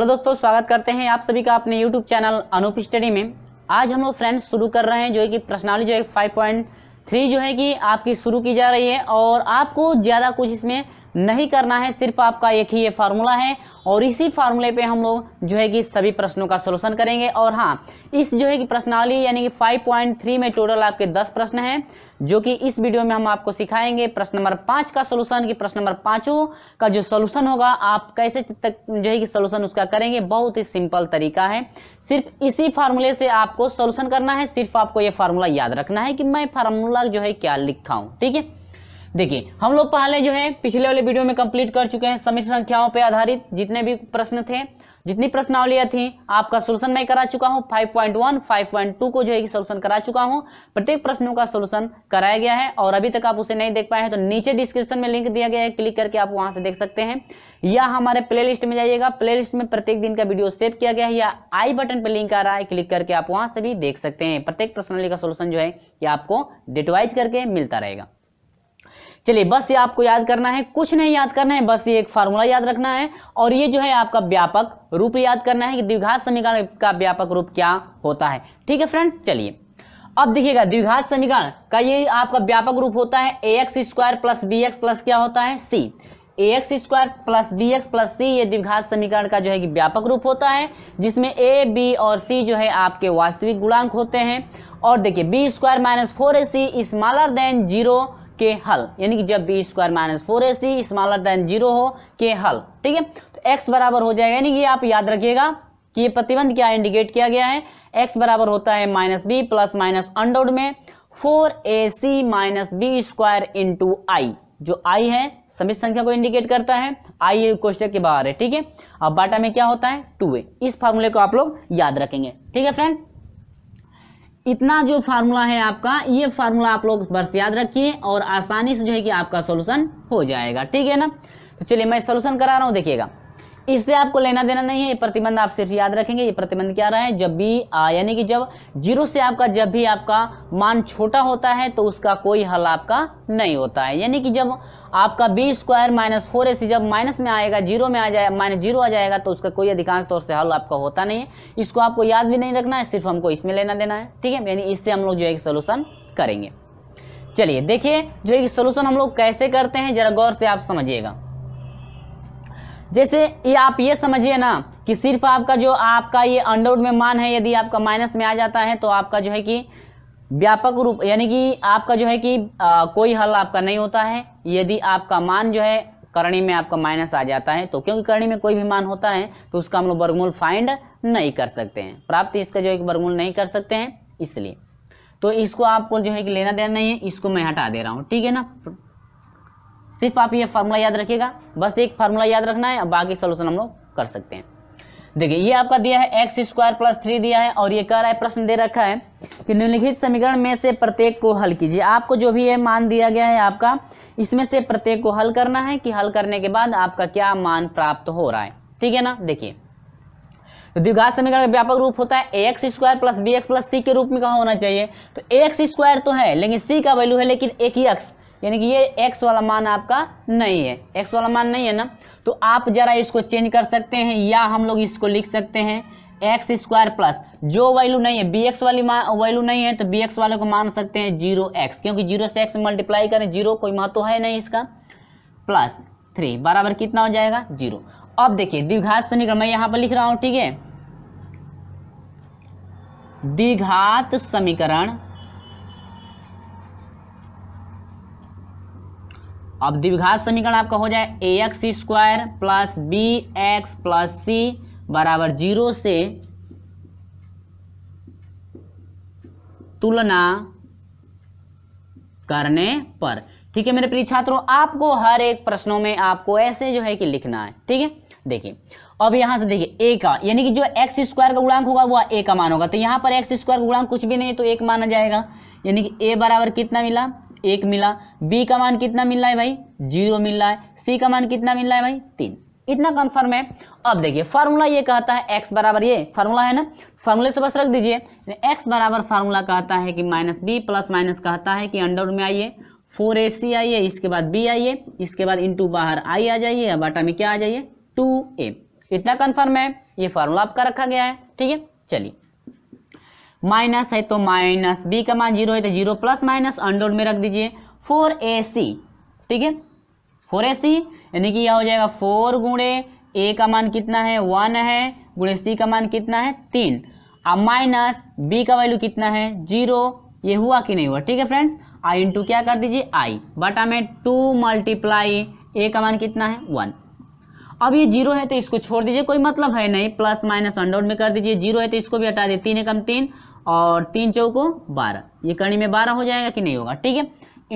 hello दोस्तों स्वागत करते हैं आप सभी का अपने यूट्यूब चैनल अनूप स्टडी में आज हम लोग फ्रेंड्स शुरू कर रहे हैं जो है कि प्रश्नावली जो है फाइव पॉइंट थ्री जो है कि आपकी शुरू की जा रही है और आपको ज़्यादा कुछ इसमें नहीं करना है सिर्फ आपका एक ही ये फार्मूला है और इसी फार्मूले पे हम लोग जो है कि सभी प्रश्नों का सोल्यूशन करेंगे और हाँ इस जो है कि प्रश्नावली यानी कि 5.3 में टोटल आपके 10 प्रश्न हैं जो कि इस वीडियो में हम आपको सिखाएंगे प्रश्न नंबर पाँच का सोल्यूशन कि प्रश्न नंबर पाँचों का जो सोल्यूशन होगा आप कैसे तक जो है कि सोल्यूशन उसका करेंगे बहुत ही सिंपल तरीका है सिर्फ इसी फार्मूले से आपको सोल्यूशन करना है सिर्फ आपको ये फार्मूला याद रखना है कि मैं फार्मूला जो है क्या लिखा हूँ ठीक है देखिए हम लोग पहले जो है पिछले वाले वीडियो में कंप्लीट कर चुके हैं समित संख्याओं पर आधारित जितने भी प्रश्न थे जितनी प्रश्नावलियां थी आपका सोल्यूशन मैं करा चुका हूँ 5.1, 5.2 को जो है कि सोल्यूशन करा चुका हूँ प्रत्येक प्रश्नों का सोल्यूशन कराया गया है और अभी तक आप उसे नहीं देख पाए हैं तो नीचे डिस्क्रिप्शन में लिंक दिया गया है क्लिक करके आप वहां से देख सकते हैं या हमारे प्लेलिस्ट में जाइएगा प्लेलिस्ट में प्रत्येक दिन का वीडियो सेव किया गया है या आई बटन पर लिंक आ रहा है क्लिक करके आप वहां से भी देख सकते हैं प्रत्येक प्रश्नावली का सोल्यूशन जो है ये आपको डेटवाइज करके मिलता रहेगा चलिए बस ये आपको याद करना है कुछ नहीं याद करना है बस ये एक फार्मूला याद रखना है और ये जो है आपका व्यापक रूप याद करना है कि द्विघात समीकरण का व्यापक रूप क्या होता है ठीक है फ्रेंड्स चलिए अब देखिएगा द्विघात समीकरण का ये आपका व्यापक रूप होता है A X square plus B X plus क्या होता है C A X square plus B X plus C ये द्विघात समीकरण का जो है कि व्यापक रूप होता है जिसमें ए बी और सी जो है आपके वास्तविक गुणांक होते हैं और देखिए B square minus four A C smaller than zero के हल यानी कि जब B square minus four A C smaller than zero हो के हल ठीक है तो एक्स बराबर हो जाएगा यानी कि आप याद रखिएगा कि ये प्रतिबंध क्या इंडिकेट किया गया है एक्स बराबर होता है माइनस बी प्लस माइनस अंडोड में four A C minus B square into I जो आई है समित संख्या को इंडिकेट करता है आई क्वेश्चन के बाहर है ठीक है अब बाटा में क्या होता है टू ए इस फॉर्मूले को आप लोग याद रखेंगे ठीक है फ्रेंड्स इतना जो फार्मूला है आपका ये फार्मूला आप लोग बस याद रखिए और आसानी से जो है कि आपका सोल्यूशन हो जाएगा ठीक है ना तो चलिए मैं सोल्यूशन करा रहा हूँ देखिएगा इससे आपको लेना देना नहीं है ये प्रतिबंध आप सिर्फ याद रखेंगे ये प्रतिबंध क्या रहा है जब भी यानी कि जब जीरो से आपका जब भी आपका मान छोटा होता है तो उसका कोई हल आपका नहीं होता है यानी कि जब आपका B square minus four A जब माइनस में आएगा जीरो में आ जाए माइनस जीरो आ जाएगा तो उसका कोई अधिकांश तौर से हल आपका होता नहीं है इसको आपको याद भी नहीं रखना है सिर्फ हमको इसमें लेना देना है ठीक है यानी इससे हम लोग जो है सोल्यूशन करेंगे चलिए देखिए जो है सोल्यूशन हम लोग कैसे करते हैं जरा गौर से आप समझिएगा जैसे ये आप ये समझिए ना कि सिर्फ आपका जो आपका ये अंडरवुड में मान है यदि आपका माइनस में आ जाता है तो आपका जो है कि व्यापक रूप यानी कि आपका जो है कि आ, कोई हल आपका नहीं होता है यदि आपका मान जो है करणी में आपका माइनस आ जाता है तो क्योंकि करणी में कोई भी मान होता है तो उसका हम लोग वर्गमूल फाइंड नहीं कर सकते हैं प्राप्त इसका जो है वर्गमूल नहीं कर सकते हैं इसलिए तो इसको आपको जो है कि लेना देना नहीं है इसको मैं हटा दे रहा हूँ ठीक है ना सिर्फ आप ये फार्मूला याद रखिएगा बस एक फार्मूला याद रखना है बाकी सोल्यूशन हम लोग कर सकते हैं देखिए ये आपका दिया है एक्स स्क्वायर प्लस थ्री दिया है और ये कह रहा है प्रश्न दे रखा है कि निम्नलिखित समीकरण में से प्रत्येक को हल कीजिए आपको जो भी है मान दिया गया है आपका इसमें से प्रत्येक को हल करना है कि हल करने के बाद आपका क्या मान प्राप्त हो रहा है ठीक है ना देखिए तो द्विघात समीकरण का व्यापक रूप होता है X square plus B X plus C के रूप में कहा होना चाहिए तो एक्स स्क्वायर तो है लेकिन सी का वैल्यू है लेकिन एक ही एक्स यानी कि ये एक्स वाला मान आपका नहीं है एक्स वाला मान नहीं है ना तो आप जरा इसको चेंज कर सकते हैं या हम लोग इसको लिख सकते हैं एक्स स्क्वायर प्लस जो वैल्यू नहीं है बी एक्स वाली वैल्यू नहीं है तो बी एक्स वाले को मान सकते हैं जीरो एक्स क्योंकि जीरो से एक्स मल्टीप्लाई करें जीरो कोई महत्व है नहीं इसका प्लस थ्री बराबर कितना हो जाएगा जीरो अब देखिए द्विघात समीकरण मैं यहाँ पर लिख रहा हूं ठीक है द्विघात समीकरण अब द्विघात समीकरण आपका हो जाए A X square plus B X plus C बराबर जीरो से तुलना करने पर ठीक है मेरे प्रिय छात्रों आपको हर एक प्रश्नों में आपको ऐसे जो है कि लिखना है ठीक है देखिए अब यहां से देखिए ए का यानी कि जो एक्स स्क्वायर का गुणांक होगा वह ए का मान होगा तो यहां पर एक्स स्क्वायर का गुणांक कुछ भी नहीं तो एक माना जाएगा यानी कि ए बराबर कितना मिला एक मिला बी का मान कितना मिल रहा है भाई जीरो मिल रहा है सी का मान कितना मिल रहा है भाई तीन इतना कंफर्म है अब देखिए फार्मूला ये कहता है एक्स बराबर ये फार्मूला है ना फार्मूले से बस रख दीजिए एक्स बराबर फार्मूला कहता है कि माइनस बी प्लस माइनस कहता है कि अंडर में आइए फोर ए सी आइए इसके बाद बी आइए इसके बाद टू बाहर आई आ जाइए अब आटा में क्या आ जाइए टू ए इतना कन्फर्म है ये फार्मूला आपका रखा गया है ठीक है चलिए माइनस है तो माइनस बी का मान जीरो है तो जीरो प्लस माइनस अंडोड में रख दीजिए फोर ए सी ठीक है फोर ए सी यानी कि यह हो जाएगा फोर गुणे ए का मान कितना है वन है गुणे सी का मान कितना है तीन अब माइनस बी का वैल्यू कितना है जीरो ये हुआ कि नहीं हुआ ठीक है फ्रेंड्स आई इंटू क्या कर दीजिए आई बटा में टू मल्टीप्लाई ए का मान कितना है वन अब ये जीरो है तो इसको छोड़ दीजिए कोई मतलब है नहीं प्लस माइनस अंडर में कर दीजिए जीरो है तो इसको भी हटा दीजिए तीन एकम तीन और तीन चौको बारह ये कड़ी में बारह हो जाएगा कि नहीं होगा ठीक है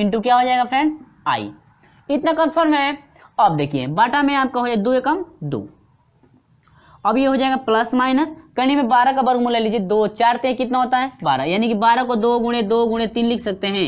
इंटू क्या हो जाएगा फ्रेंड्स आई इतना कन्फर्म है अब देखिए बाटा में आपका हो जाए दो एकम दो अब ये हो जाएगा प्लस माइनस कड़ी में बारह का वर्गमूल ले लीजिए दो चार तय कितना होता है बारह यानी कि बारह को दो गुणे दो गुणे तीन लिख सकते हैं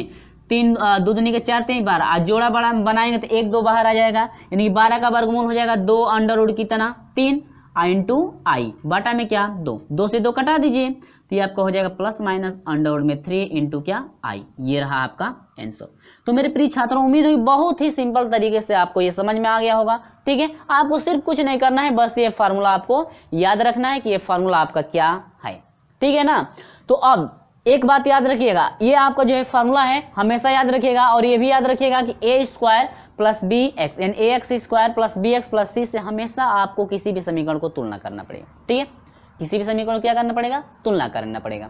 तीन दो दुनी के चार तेईस बारह आज जोड़ा बड़ा बनाएंगे तो एक दो बाहर आ जाएगा यानी कि बारह का वर्गमूल हो जाएगा दो अंडर उड कितना तीन आई इंटू आई बाटा में क्या दो दो से दो कटा दीजिए तो ये आपका हो जाएगा प्लस माइनस अंडरवुड में थ्री इंटू क्या आई ये रहा आपका आंसर तो मेरे प्रिय छात्रों उम्मीद हुई बहुत ही सिंपल तरीके से आपको ये समझ में आ गया होगा ठीक है आपको सिर्फ कुछ नहीं करना है बस ये फार्मूला आपको याद रखना है कि ये फार्मूला आपका क्या है ठीक है ना तो अब एक बात याद रखिएगा ये आपका जो है फॉर्मूला है हमेशा याद रखिएगा और ये भी याद रखिएगा कि A square plus B X यानी A X square plus B X plus C से हमेशा आपको किसी भी समीकरण को तुलना करना पड़ेगा ठीक है किसी भी समीकरण क्या करना पड़ेगा तुलना करना पड़ेगा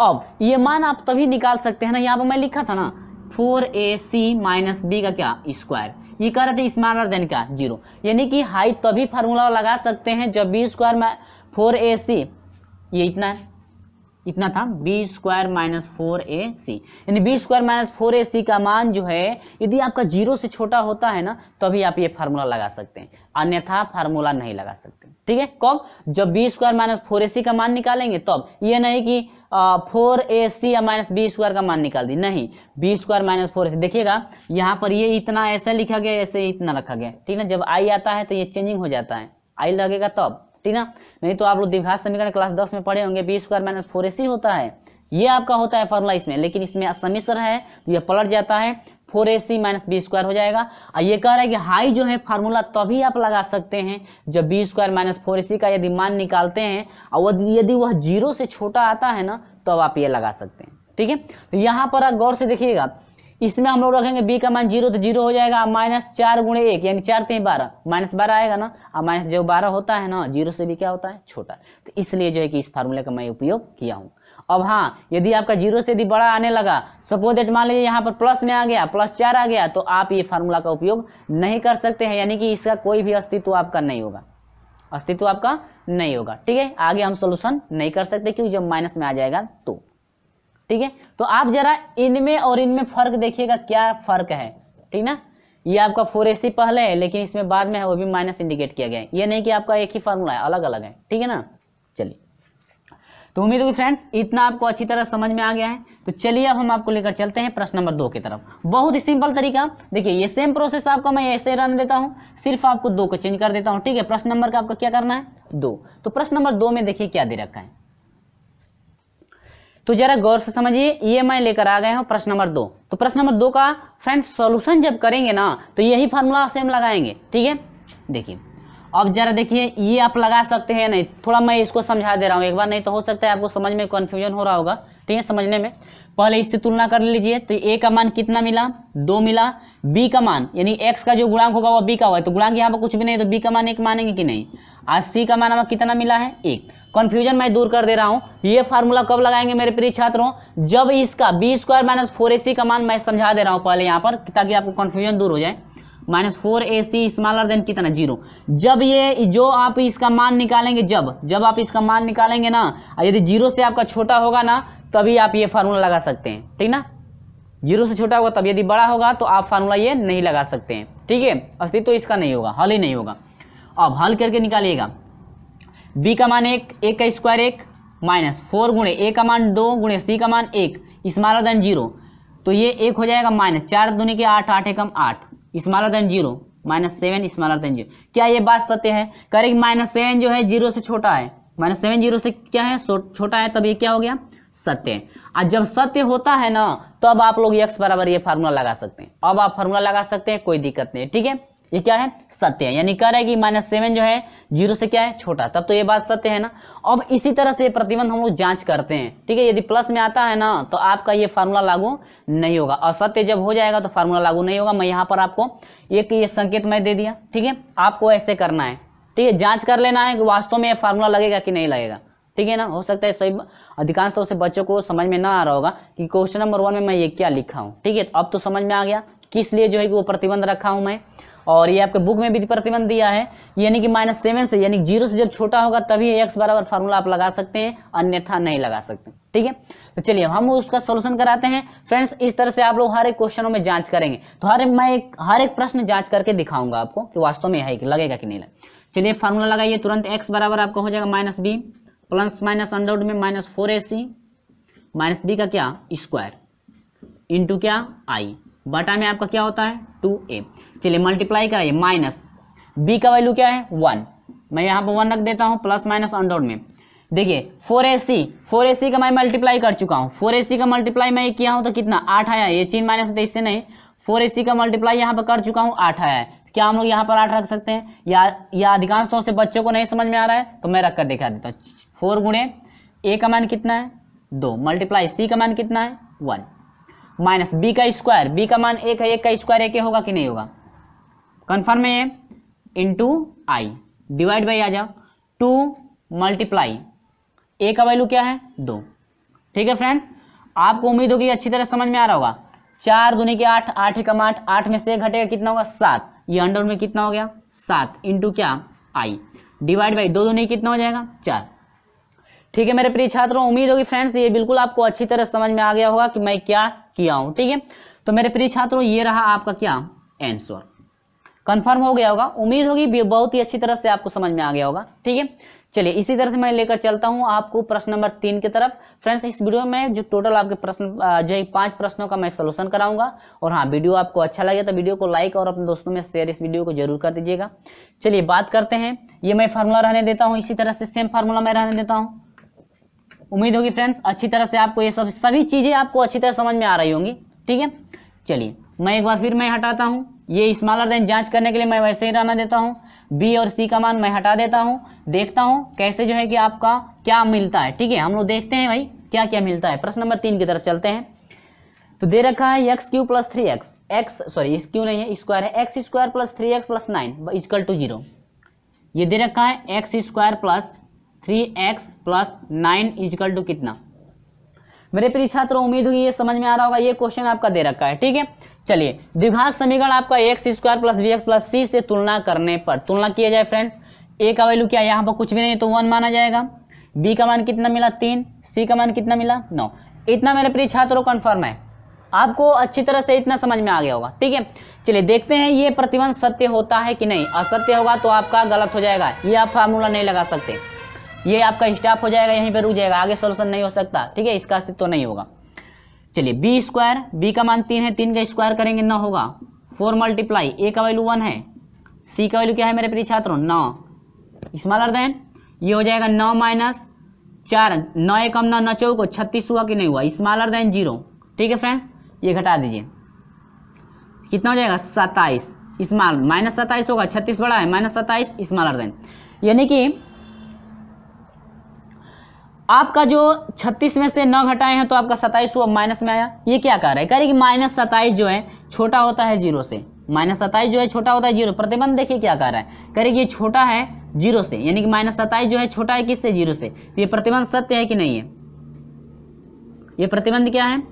अब ये मान आप तभी निकाल सकते हैं ना यहाँ पर मैं लिखा था ना four A C minus B का क्या स्क्वायर ये कह रहे थे स्मार्टर देन क्या जीरो यानी कि हाइट तभी फार्मूला लगा सकते हैं जब बी स्क्वायर में फोर ए सी ये इतना है कितना था B square minus four A C यानी B square minus four A C का मान जो है यदि आपका जीरो से छोटा होता है ना तभी तो आप ये फार्मूला लगा सकते हैं अन्यथा फार्मूला नहीं लगा सकते ठीक है कब जब B square minus four A C का मान निकालेंगे तब ये नहीं कि फोर ए सी या माइनस बी स्क्वायर का मान निकाल दी नहीं B square minus four A C देखिएगा यहाँ पर ये इतना ऐसे लिखा गया ऐसे इतना रखा गया ठीक है जब आई आता है तो ये चेंजिंग हो जाता है आई लगेगा तब तो ठीक ना नहीं तो आप लोग द्विघात समीकरण क्लास दस में पढ़े होंगे B square minus four C होता है ये आपका होता है फॉर्मुला इसमें लेकिन इसमें समिश्र है तो यह पलट जाता है four A C minus B square हो जाएगा और ये कह रहा है कि हाई जो है फार्मूला तभी आप लगा सकते हैं जब B square minus four A C का यदि मान निकालते हैं और यदि वह जीरो से छोटा आता है ना तब तो आप ये लगा सकते हैं ठीक है तो यहाँ पर आप गौर से देखिएगा इसमें हम लोग रखेंगे बी का मान जीरो तो जीरो हो जाएगा माइनस चार गुणे एक यानी चार तीन बारह माइनस बारह आएगा ना और माइनस जो बारह होता है ना जीरो से भी क्या होता है छोटा तो इसलिए जो है कि इस फार्मूले का मैं उपयोग किया हूँ अब हाँ यदि आपका जीरो से यदि बड़ा आने लगा सपोज डेट मान लीजिए यहाँ पर प्लस में आ गया प्लस चार आ गया तो आप ये फार्मूला का उपयोग नहीं कर सकते हैं यानी कि इसका कोई भी अस्तित्व आपका नहीं होगा अस्तित्व आपका नहीं होगा ठीक है आगे हम सोल्यूशन नहीं कर सकते क्योंकि जब माइनस में आ जाएगा तो ठीक है तो आप जरा इनमें और इनमें फर्क देखिएगा क्या फर्क है ठीक ना ये आपका फोर सी पहले है लेकिन इसमें बाद में है वो भी माइनस इंडिकेट किया गया है ये नहीं कि आपका एक ही फॉर्मूला है अलग अलग है ठीक है ना चलिए तो उम्मीद होगी फ्रेंड्स इतना आपको अच्छी तरह समझ में आ गया है तो चलिए अब हम आपको लेकर चलते हैं प्रश्न नंबर दो की तरफ बहुत ही सिंपल तरीका देखिए ये सेम प्रोसेस आपका मैं ऐसे रन देता हूँ सिर्फ आपको दो को चेंज कर देता हूँ ठीक है प्रश्न नंबर का आपको क्या करना है दो तो प्रश्न नंबर दो में देखिए क्या दे रखा है तो जरा गौर से समझिए ईएमआई e लेकर आ गए हो प्रश्न नंबर दो तो प्रश्न नंबर दो का फ्रेंड्स सॉल्यूशन जब करेंगे ना तो यही फार्मूला से हम लगाएंगे ठीक है देखिए अब जरा देखिए ये आप लगा सकते हैं नहीं थोड़ा मैं इसको समझा दे रहा हूँ एक बार नहीं तो हो सकता है आपको समझ में कन्फ्यूजन हो रहा होगा ठीक है समझने में पहले इससे तुलना कर लीजिए तो ए का मान कितना मिला दो मिला बी का मान यानी एक्स का जो गुणांक होगा वो बी का होगा तो गुणांक यहाँ पर कुछ भी नहीं तो बी का मान एक मानेंगे कि नहीं आज सी का मान हमें कितना मिला है एक कंफ्यूजन मैं दूर कर दे रहा हूँ ये फार्मूला कब लगाएंगे मेरे प्रिय छात्रों जब इसका B square minus four A C का मान मैं समझा दे रहा हूँ पहले यहाँ पर ताकि आपको कन्फ्यूजन दूर हो जाए minus four A C smaller than कितना जीरो जब ये जो आप इसका मान निकालेंगे जब जब आप इसका मान निकालेंगे ना यदि जीरो से आपका छोटा होगा ना तभी आप ये फार्मूला लगा सकते हैं ठीक ना जीरो से छोटा होगा तब यदि बड़ा होगा तो आप फार्मूला ये नहीं लगा सकते हैं ठीक है अस्तित्व तो इसका नहीं होगा हल ही नहीं होगा अब हल करके निकालिएगा बी का मान एक ए का स्क्वायर एक माइनस फोर गुणे ए का मान दो गुणे सी का मान एक स्मॉलर देन जीरो तो ये एक हो जाएगा माइनस चार दूनी के आठ आठ एकम आठ smaller than zero minus seven smaller than zero क्या ये बात सत्य है करेक्ट माइनस सेवन जो है जीरो से छोटा है माइनस सेवन जीरो से क्या है छोटा है तब ये क्या हो गया सत्य और जब सत्य होता है ना तब आप लोग एक्स बराबर ये फार्मूला लगा सकते हैं अब आप फार्मूला लगा सकते हैं कोई दिक्कत नहीं ठीक है ये क्या है सत्य है यानी कह रहा है कि माइनस सेवन जो है जीरो से क्या है छोटा तब तो ये बात सत्य है ना अब इसी तरह से प्रतिबंध हम लोग जांच करते हैं ठीक है यदि प्लस में आता है ना तो आपका ये फार्मूला लागू नहीं होगा और सत्य जब हो जाएगा तो फार्मूला लागू नहीं होगा मैं यहां पर आपको एक ये संकेत मैं दे दिया ठीक है आपको ऐसे करना है ठीक है जाँच कर लेना है कि वास्तव में यह फार्मूला लगेगा कि नहीं लगेगा ठीक है ना हो सकता है सही अधिकांश तौर तो से बच्चों को समझ में ना आ रहा होगा कि क्वेश्चन नंबर वन में मैं ये क्या लिखा हूँ ठीक है अब तो समझ में आ गया किस लिए जो है कि वो प्रतिबंध रखा हूँ मैं और ये आपके बुक में भी प्रतिबंध दिया है यानी कि माइनस सेवन से यानी जीरो से जब छोटा होगा तभी एक्स बराबर फार्मूला आप लगा सकते हैं अन्यथा नहीं लगा सकते ठीक है तो चलिए हम उसका सोल्यूशन कराते हैं फ्रेंड्स इस तरह से आप लोग हर एक क्वेश्चनों में जांच करेंगे तो हर मैं एक हर एक प्रश्न जांच करके दिखाऊंगा आपको कि वास्तव में है कि लगेगा कि नहीं लगे चलिए फार्मूला लगाइए तुरंत एक्स बराबर आपका हो जाएगा माइनस बी प्लस माइनस अंडरवुड में minus four A C minus B का क्या स्क्वायर इंटू क्या आई बटा में आपका क्या होता है टू ए चलिए मल्टीप्लाई कराइए माइनस बी का वैल्यू क्या है वन मैं यहाँ पर वन रख देता हूँ प्लस माइनस अंडोड में देखिए four A C four A C का मैं मल्टीप्लाई कर चुका हूँ फोर ए सी का मल्टीप्लाई मैं किया हूँ तो कितना आठ आया ये चीन माइनस तेईस से नहीं फोर ए सी का मल्टीप्लाई यहाँ पर कर चुका हूँ आठ आया है क्या हम लोग यहाँ पर आठ रख सकते हैं या या अधिकांश तौर तो से बच्चों को नहीं समझ में आ रहा है तो मैं रख कर दिखा देता हूँ फोर गुणे ए का मान कितना है दो मल्टीप्लाई सी का मान कितना है वन माइनस बी का स्क्वायर बी का मान एक है एक का स्क्वायर एक होगा कि नहीं होगा कन्फर्म है ये इंटू आई डिवाइड बाई आ जाओ टू मल्टीप्लाई ए का वैल्यू क्या है दो ठीक है फ्रेंड्स आपको उम्मीद होगी अच्छी तरह समझ में आ रहा होगा चार दुनिया के आठ आठ एक आठ आठ में से घटेगा कितना होगा सात ये अंडर में कितना हो गया सात इंटू क्या आई डिवाइड बाई दो दुनिया कितना हो जाएगा चार ठीक है मेरे प्रिय छात्रों उम्मीद होगी फ्रेंड्स ये बिल्कुल आपको अच्छी तरह समझ में आ गया होगा कि मैं क्या किया हूं ठीक है तो मेरे प्रिय छात्रों ये रहा आपका क्या आंसर कंफर्म हो गया होगा उम्मीद होगी बहुत ही अच्छी तरह से आपको समझ में आ गया होगा ठीक है चलिए इसी तरह से मैं लेकर चलता हूं आपको प्रश्न नंबर तीन की तरफ फ्रेंड्स इस वीडियो में जो टोटल आपके प्रश्न जो है पांच प्रश्नों का मैं सोल्यूशन कराऊंगा और हाँ वीडियो आपको अच्छा लगे तो वीडियो को लाइक और अपने दोस्तों में शेयर इस वीडियो को जरूर कर दीजिएगा चलिए बात करते हैं ये मैं फार्मूला रहने देता हूँ इसी तरह से सेम फार्मूला मैं रहने देता हूँ उम्मीद होगी फ्रेंड्स अच्छी तरह से आपको ये सब सभी चीज़ें आपको अच्छी तरह समझ में आ रही होंगी ठीक है चलिए मैं एक बार फिर मैं हटाता हूँ ये स्मॉलर देन जांच करने के लिए मैं वैसे ही रहना देता हूँ बी और सी का मान मैं हटा देता हूँ देखता हूँ कैसे जो है कि आपका क्या मिलता है ठीक है हम लोग देखते हैं भाई क्या क्या मिलता है प्रश्न नंबर तीन की तरफ चलते हैं तो दे रखा है X Q plus three X X sorry Q नहीं है स्क्वायर है X square plus three x plus nine equal to zero ये दे रखा है X square plus three x plus nine equal to कितना मेरे प्रिय छात्रों उम्मीद होगी ये समझ में आ रहा होगा ये क्वेश्चन आपका दे रखा है ठीक है चलिए द्विघात समीकरण आपका X square plus B X plus C से तुलना करने पर तुलना किया जाए फ्रेंड्स ए का वैल्यू क्या यहाँ पर कुछ भी नहीं तो वन माना जाएगा बी का मान कितना मिला तीन सी का मान कितना मिला नौ इतना मेरे प्रिय छात्रों कन्फर्म है आपको अच्छी तरह से इतना समझ में आ गया होगा ठीक है चलिए देखते हैं ये प्रतिबंध सत्य होता है कि नहीं असत्य होगा तो आपका गलत हो जाएगा ये आप फार्मूला नहीं लगा सकते ये आपका स्टाफ हो जाएगा यहीं पर रुक जाएगा आगे सोल्यूशन नहीं हो सकता ठीक है इसका अस्तित्व तो नहीं होगा चलिए बी स्क्वायर बी का मान तीन है तीन का स्क्वायर करेंगे नौ होगा फोर मल्टीप्लाई ए का वैल्यू वन है सी का वैल्यू क्या है मेरे प्रिय छात्रों नौ स्मॉलर देन ये हो जाएगा नौ माइनस चार नौ एक कम नौ नौ चौको छत्तीस हुआ कि नहीं हुआ स्मॉलर देन जीरो ठीक है फ्रेंड्स ये घटा दीजिए कितना हो जाएगा सत्ताईस स्मॉल माइनस सत्ताईस होगा छत्तीस बड़ा है माइनस सत्ताईस स्मॉलर देन यानी कि आपका जो 36 में से नौ घटाए हैं तो आपका 27 वो माइनस में आया ये क्या कह रहा है कह रही कि माइनस सताइस जो है छोटा होता है जीरो से माइनस सताइस जो है छोटा होता है जीरो प्रतिबंध देखिए क्या कह रहा है कह रही कि ये छोटा है जीरो से यानी कि माइनस सताइस जो है छोटा है किससे जीरो से तो ये प्रतिबंध सत्य है कि नहीं है ये प्रतिबंध क्या है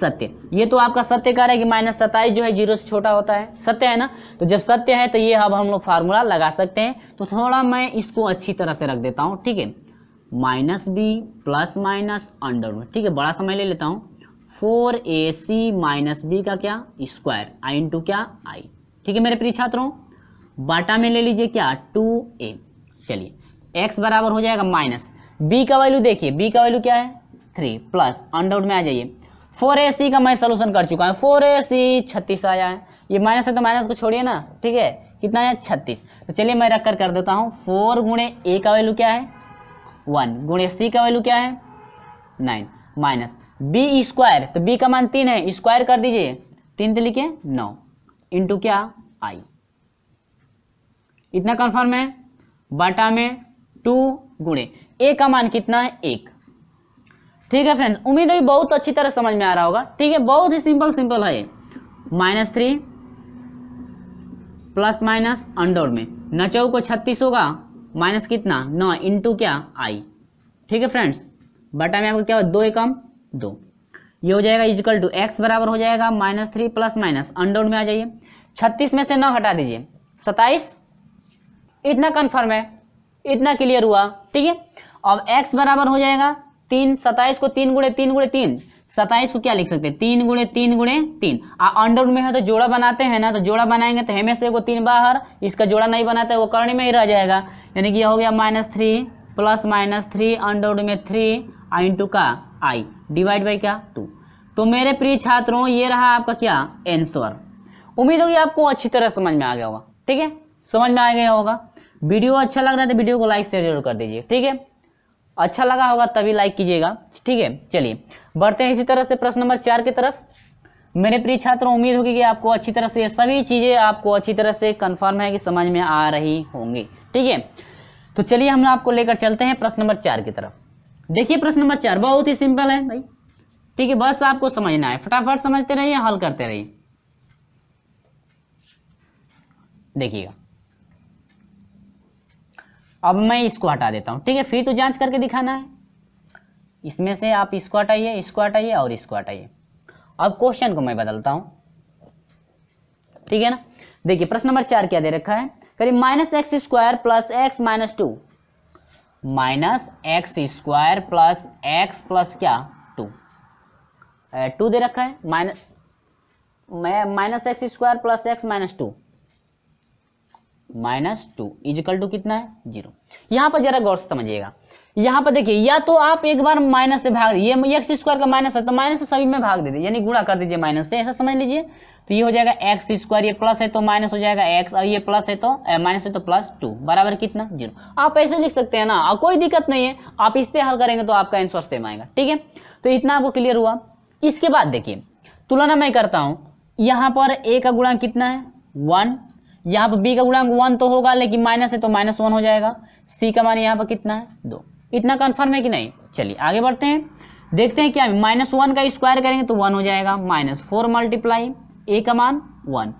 सत्य ये तो आपका सत्य कह रहा है कि माइनस सताइस जो है जीरो से छोटा होता है सत्य है ना तो जब सत्य है तो ये अब हम लोग फार्मूला लगा सकते हैं तो थोड़ा मैं इसको अच्छी तरह से रख देता हूँ ठीक है minus B plus minus under root ठीक है बड़ा समय ले लेता हूँ four A C minus B का क्या स्क्वायर आई इंटू क्या आई ठीक है मेरे प्रिय छात्रों बाटा में ले लीजिए क्या टू ए चलिए एक्स बराबर हो जाएगा माइनस बी का वैल्यू देखिए बी का वैल्यू क्या है थ्री प्लस अंडर में आ जाइए फोर ए सी का मैं सोल्यूशन कर चुका हूँ फोर ए सी छत्तीस आया है ये माइनस है तो माइनस को छोड़िए ना ठीक है कितना आया छत्तीस तो चलिए मैं रख कर कर देता हूँ फोर गुणे ए का वैल्यू क्या है वन गुणे सी का वैल्यू क्या है नाइन माइनस बी स्क्वायर तो बी का मान तीन है स्क्वायर कर दीजिए तीन तो लिखिए नौ इंटू क्या आई इतना कंफर्म है बाटा में टू गुणे ए का मान कितना है एक ठीक है फ्रेंड्स उम्मीद है बहुत अच्छी तरह समझ में आ रहा होगा ठीक है बहुत ही सिंपल सिंपल है minus three plus minus under root में नचौ को छत्तीस होगा माइनस कितना नौ इंटू क्या आई ठीक है फ्रेंड्स बटा में आपको क्या दो एकम दो ये हो जाएगा इजिकल टू एक्स बराबर हो जाएगा माइनस थ्री प्लस माइनस अंडोड में आ जाइए छत्तीस में से नौ हटा दीजिए सताइस इतना कन्फर्म है इतना क्लियर हुआ ठीक है अब एक्स बराबर हो जाएगा तीन सताइस को तीन गुड़े तीन गुड़े तीन सताइस को क्या लिख सकते हैं तीन गुणे तीन गुणे तीन अंडर में है तो जोड़ा बनाते हैं ना तो जोड़ा बनाएंगे तो हेमे से तीन बाहर इसका जोड़ा नहीं बनाते वो करने में ही रह जाएगा यानी कि यह हो गया minus three plus minus three under में थ्री आई इंटू का आई डिवाइड बाई क्या टू तो मेरे प्रिय छात्रों ये रहा आपका क्या एंसर उम्मीद होगी आपको अच्छी तरह समझ में आ गया होगा ठीक है समझ में आ गया होगा वीडियो अच्छा लग रहा है तो वीडियो को लाइक शेयर जरूर कर दीजिए ठीक है अच्छा लगा होगा तभी लाइक कीजिएगा ठीक है चलिए बढ़ते हैं इसी तरह से प्रश्न नंबर चार की तरफ मेरे प्रिय छात्रों उम्मीद होगी कि आपको अच्छी तरह से सभी चीज़ें आपको अच्छी तरह से कंफर्म है कि समझ में आ रही होंगी ठीक है तो चलिए हम आपको लेकर चलते हैं प्रश्न नंबर चार की तरफ देखिए प्रश्न नंबर चार बहुत ही सिंपल है भाई ठीक है बस आपको समझना है फटाफट समझते रहिए हल करते रहिए देखिएगा अब मैं इसको हटा देता हूँ ठीक है फिर तो जांच करके दिखाना है इसमें से आप इसको हटाइए इसको हटाइए और इसको हटाइए अब क्वेश्चन को मैं बदलता हूँ ठीक है ना देखिए प्रश्न नंबर चार क्या दे रखा है करीब minus x square plus x minus two minus x square plus x plus क्या टू टू दे रखा है minus minus x square plus x minus two minus two is equal to कितना है जीरो यहां पर जरा गौर से समझिएगा यहां पर देखिए या तो आप एक बार माइनस से भाग ये एक्स स्क्वायर का माइनस है तो माइनस से सभी में भाग दे दीजिए यानी गुणा कर दीजिए माइनस से ऐसा समझ लीजिए तो ये हो जाएगा एक्स स्क्वायर ये प्लस है तो माइनस हो जाएगा एक्स और ये प्लस है तो माइनस है तो प्लस टू बराबर कितना जीरो आप ऐसे लिख सकते हैं ना और कोई दिक्कत नहीं है आप इस पर हल करेंगे तो आपका आंसर सेम आएगा ठीक है तो इतना आपको क्लियर हुआ इसके बाद देखिए तुलना मैं करता हूं यहां पर ए का गुणा कितना है वन यहाँ पर तो बी का गुणांक वन तो होगा लेकिन माइनस है तो माइनस वन हो जाएगा सी का मान यहाँ पर कितना है दो इतना कन्फर्म है कि नहीं चलिए आगे बढ़ते हैं देखते हैं क्या माइनस वन का स्क्वायर करेंगे तो वन हो जाएगा माइनस फोर मल्टीप्लाई ए का मान वन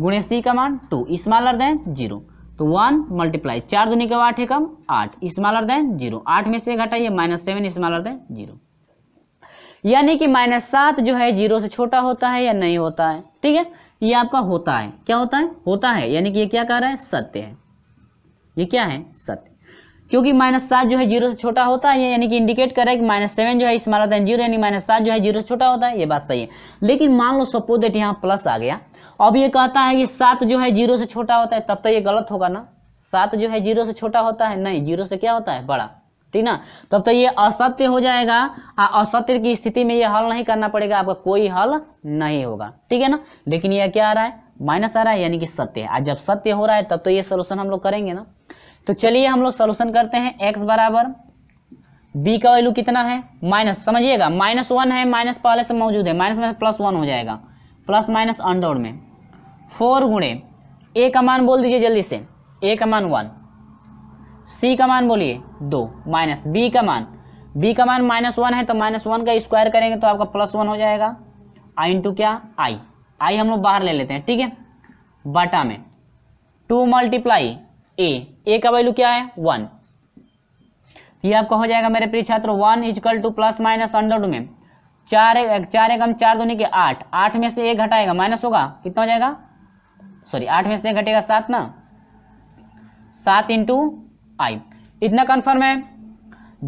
गुणे सी का मान टू स्मॉलर देन जीरो तो वन मल्टीप्लाई चार दुनिया का आठ एकम आठ स्मॉलर देन जीरो आठ में से घटाइए minus seven smaller than zero यानी कि माइनस सात जो है जीरो से छोटा होता है या नहीं होता है ठीक है ये आपका होता है क्या होता है होता है यानी कि ये क्या कह रहा है सत्य है ये क्या है सत्य क्योंकि माइनस सात जो है जीरो से छोटा होता है यानी कि इंडिकेट कर रहा है कि माइनस सेवन जो है स्मॉलर जीरो यानी माइनस सात जो है जीरो से छोटा होता है ये बात सही है लेकिन मान लो सपोज देट यहाँ प्लस आ गया अब ये कहता है कि सात जो है जीरो से छोटा होता है तब तो ये गलत होगा ना सात जो है जीरो से छोटा होता है नहीं जीरो से क्या होता है बड़ा ठीक ना तब तो ये असत्य हो जाएगा असत्य की स्थिति में ये हल नहीं करना पड़ेगा आपका कोई हल नहीं होगा ठीक है ना लेकिन यह क्या आ रहा है माइनस आ रहा है यानी कि सत्य है जब सत्य हो रहा है तब तो ये सोल्यूशन हम लोग करेंगे ना तो चलिए हम लोग सोल्यूशन करते हैं एक्स बराबर बी का वैल्यू कितना है माइनस समझिएगा माइनस वन है माइनस पहले से मौजूद है माइनस में प्लस वन हो जाएगा प्लस माइनस अंडोर में फोर गुणे ए का मान बोल दीजिए जल्दी से ए का मान वन सी का मान बोलिए दो माइनस बी का मान बी का मान माइनस वन है तो माइनस वन का स्क्वायर करेंगे तो आपका प्लस वन हो जाएगा आई इंटू क्या आई आई हम लोग बाहर ले लेते हैं ठीक है बटा में टू मल्टीप्लाई ए ए का वैल्यू क्या है वन ये आपका हो जाएगा मेरे प्रिय छात्र one is equal to plus minus under two में चार एक चार एक हम चार दोनों के आठ आठ में से एक घटाएगा माइनस होगा कितना हो जाएगा सॉरी आठ में से एक घटेगा सात ना सात इंटू फाइव इतना कन्फर्म है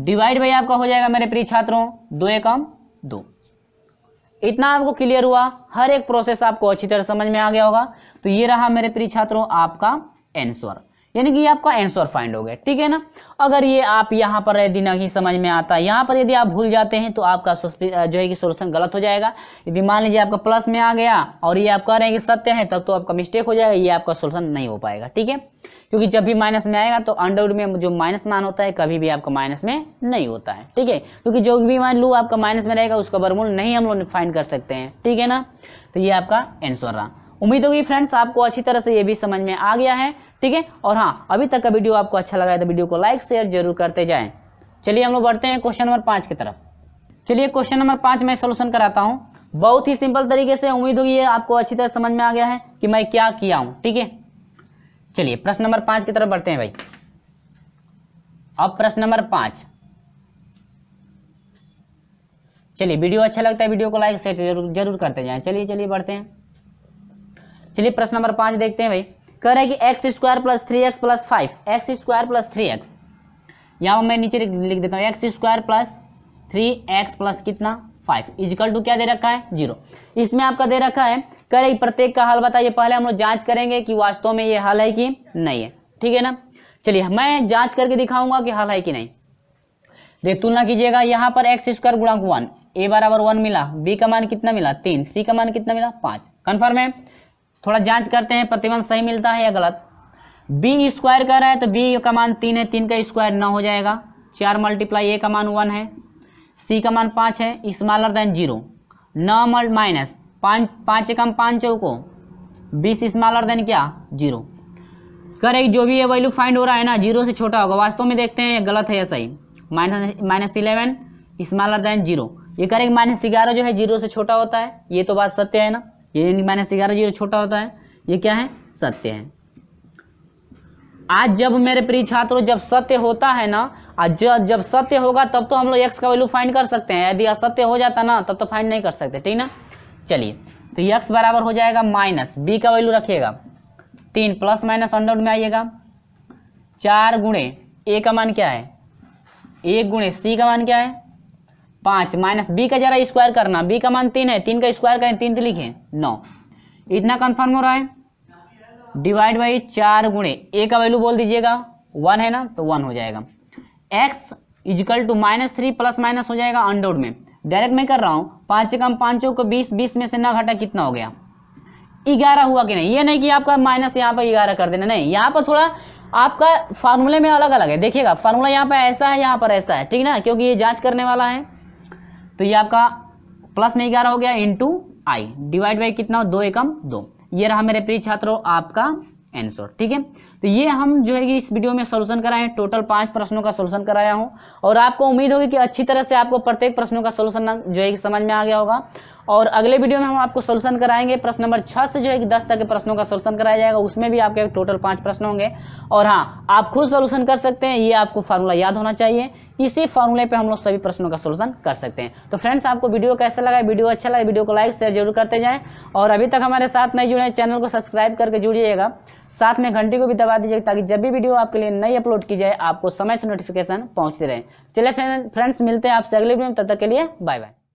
डिवाइड बाई आपका हो जाएगा मेरे प्रिय छात्रों दो कम दो इतना आपको क्लियर हुआ हर एक प्रोसेस आपको अच्छी तरह समझ में आ गया होगा तो ये रहा मेरे प्रिय छात्रों आपका आंसर यानी कि आपका आंसर फाइंड हो गया ठीक है ना अगर ये आप यहाँ पर यदि नहीं समझ में आता यहाँ पर यदि आप भूल जाते हैं तो आपका जो है कि सोल्यूशन गलत हो जाएगा यदि मान लीजिए आपका प्लस में आ गया और ये आप कह रहे हैं कि सत्य है तब तो आपका मिस्टेक हो जाएगा ये आपका सोल्यूशन नहीं हो पाएगा ठीक है क्योंकि जब भी माइनस में आएगा तो अंडरवुड में जो माइनस मान होता है कभी भी आपका माइनस में नहीं होता है ठीक है क्योंकि जो भी मान लू आपका माइनस में रहेगा उसका बरमूल नहीं हम लोग फाइंड कर सकते हैं ठीक है ना तो ये आपका आंसर रहा उम्मीद होगी फ्रेंड्स आपको अच्छी तरह से ये भी समझ में आ गया है ठीक है और हाँ अभी तक का वीडियो आपको अच्छा लगा है तो वीडियो को लाइक शेयर जरूर करते जाएं चलिए हम लोग बढ़ते हैं क्वेश्चन नंबर पाँच की तरफ चलिए क्वेश्चन नंबर पाँच मैं सोल्यूशन कराता हूँ बहुत ही सिंपल तरीके से उम्मीद होगी ये आपको अच्छी तरह समझ में आ गया है कि मैं क्या किया हूँ ठीक है चलिए प्रश्न नंबर पाँच की तरफ बढ़ते हैं भाई अब प्रश्न नंबर पाँच चलिए वीडियो अच्छा लगता है वीडियो को लाइक शेयर जरूर करते जाएं चलिए चलिए बढ़ते हैं चलिए प्रश्न नंबर पांच देखते हैं भाई कह रहा है कि x square plus three x plus five x square plus three x यहाँ पर मैं नीचे लिख देता हूँ x square plus three x plus कितना फाइव इजिकल टू क्या दे रखा है जीरो इसमें आपका दे रखा है कह रहे प्रत्येक का हल बताइए पहले हम लोग जाँच करेंगे कि वास्तव में ये हल है कि नहीं है ठीक है ना चलिए मैं जाँच करके दिखाऊंगा कि हल है कि नहीं देख तुलना कीजिएगा यहाँ पर एक्स स्क्वायर गुणाक वन ए बराबर वन मिला बी का मान कितना मिला तीन सी का मान कितना मिला पाँच कन्फर्म है थोड़ा जांच करते हैं प्रतिबंध सही मिलता है या गलत बी स्क्वायर कह रहा है तो बी का मान तीन है तीन का स्क्वायर नौ हो जाएगा चार मल्टीप्लाई ए का मान वन है सी का मान पाँच है स्मॉलर देन जीरो नौ मल्ट माइनस पाँच पाँच एकम पाँच चौको बीस स्मॉलर देन क्या जीरो करे जो भी ये वैल्यू फाइंड हो रहा है ना जीरो से छोटा होगा वास्तव में देखते हैं गलत है या सही minus minus eleven smaller than zero ये करेक्ट माइनस ग्यारह जो है जीरो से छोटा होता है ये तो बात सत्य है ना ये माइनस ग्यारह जीरो छोटा होता है ये क्या है सत्य है आज जब मेरे प्रिय छात्रों जब सत्य होता है ना आज जब सत्य होगा तब तो हम लोग एक्स का वैल्यू फाइंड कर सकते हैं यदि असत्य हो जाता ना तब तो फाइंड नहीं कर सकते ठीक ना चलिए तो एक्स बराबर हो जाएगा माइनस बी का वैल्यू रखिएगा तीन प्लस माइनस अंडर में आइएगा चार गुणे ए का मान क्या है एक गुणे सी का मान क्या है पांच माइनस बी का जरा स्क्वायर करना बी का मान तीन है तीन का स्क्वायर करें तीन तो लिखे नौ इतना कंफर्म हो रहा है डिवाइड बाई चार गुणे ए का वैल्यू बोल दीजिएगा वन है ना तो वन हो जाएगा x is equal to minus three plus minus हो जाएगा अंडोड में डायरेक्ट मैं कर रहा हूँ पांच कम पांचों को बीस बीस में से ना घटा कितना हो गया ग्यारह हुआ कि नहीं ये नहीं कि आपका माइनस यहाँ पर ग्यारह कर देना नहीं यहाँ पर थोड़ा आपका फार्मूले में अलग अलग है देखिएगा फार्मूला यहाँ पर ऐसा है यहाँ पर ऐसा है ठीक ना क्योंकि ये जांच करने वाला है तो ये आपका प्लस नहीं ग्यारह हो गया इंटू आई डिवाइड बाई कितना दो एकम दो ये रहा मेरे प्रिय छात्रों आपका एंसर ठीक है तो ये हम जो है कि इस वीडियो में सोल्यूशन कराए हैं टोटल पांच प्रश्नों का सोल्यूशन कराया हूं और आपको उम्मीद होगी कि अच्छी तरह से आपको प्रत्येक प्रश्नों का सोल्यूशन जो है कि समझ में आ गया होगा और अगले वीडियो में हम आपको सोल्यूशन कराएंगे प्रश्न नंबर छः से जो है कि दस तक के प्रश्नों का सोल्यूशन कराया जाएगा उसमें भी आपके टोटल पाँच प्रश्न होंगे और हाँ आप खुद सोल्यूशन कर सकते हैं ये आपको फॉर्मूला याद होना चाहिए इसी फार्मूले पे हम लोग सभी प्रश्नों का सोल्यूशन कर सकते हैं तो फ्रेंड्स आपको वीडियो कैसा लगा वीडियो अच्छा लगा वीडियो को लाइक शेयर जरूर करते जाएं और अभी तक हमारे साथ नहीं जुड़े चैनल को सब्सक्राइब करके जुड़िएगा साथ में घंटी को भी दबा दीजिए ताकि जब भी वीडियो आपके लिए नई अपलोड की जाए आपको समय से नोटिफिकेशन पहुंचते रहे चले फ्रेंड्स मिलते हैं आपसे अगले वीडियो में तब तक के लिए बाय बाय